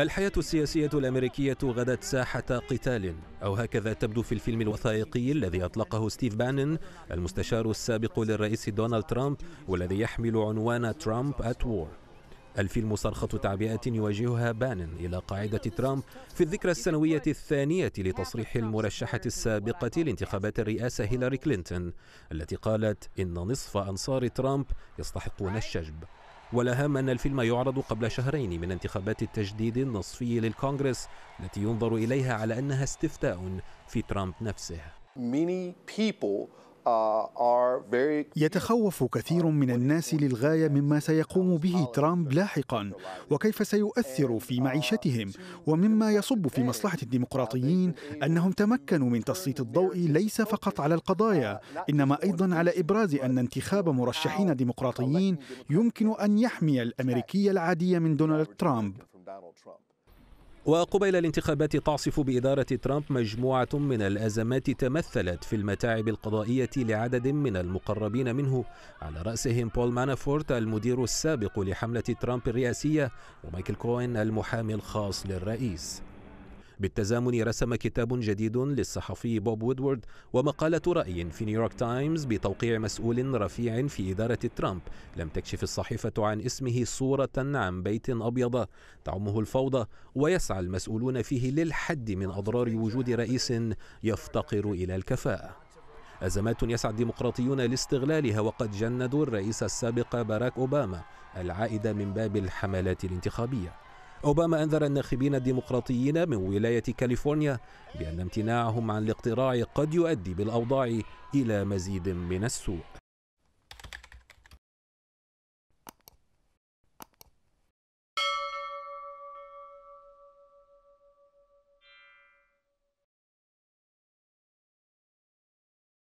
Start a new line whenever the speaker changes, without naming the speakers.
الحياة السياسية الأمريكية غدت ساحة قتال أو هكذا تبدو في الفيلم الوثائقي الذي أطلقه ستيف بانن المستشار السابق للرئيس دونالد ترامب والذي يحمل عنوان ترامب أت وور الفيلم صرخة تعبئة يواجهها بانن إلى قاعدة ترامب في الذكرى السنوية الثانية لتصريح المرشحة السابقة لانتخابات الرئاسة هيلاري كلينتون التي قالت إن نصف أنصار ترامب يستحقون الشجب ولهم أن الفيلم يعرض قبل شهرين من انتخابات التجديد النصفي للكونغرس التي ينظر إليها على أنها استفتاء في ترامب نفسه
Many people يتخوف كثير من الناس للغايه مما سيقوم به ترامب لاحقا وكيف سيؤثر في معيشتهم ومما يصب في مصلحه الديمقراطيين انهم تمكنوا من تسليط الضوء ليس فقط على القضايا انما ايضا على ابراز ان انتخاب مرشحين ديمقراطيين يمكن ان يحمي الامريكيه العاديه من دونالد ترامب
وقبيل الانتخابات تعصف بإدارة ترامب مجموعة من الأزمات تمثلت في المتاعب القضائية لعدد من المقربين منه على رأسهم بول مانافورت المدير السابق لحملة ترامب الرئاسية ومايكل كوين المحامي الخاص للرئيس بالتزامن رسم كتاب جديد للصحفي بوب وودورد ومقالة رأي في نيويورك تايمز بتوقيع مسؤول رفيع في إدارة ترامب لم تكشف الصحيفة عن اسمه صورة عن بيت أبيض تعمه الفوضى ويسعى المسؤولون فيه للحد من أضرار وجود رئيس يفتقر إلى الكفاءة أزمات يسعى الديمقراطيون لاستغلالها وقد جندوا الرئيس السابق باراك أوباما العائد من باب الحملات الانتخابية أوباما أنذر الناخبين الديمقراطيين من ولاية كاليفورنيا بأن امتناعهم عن الاقتراع قد يؤدي بالأوضاع إلى مزيد من السوء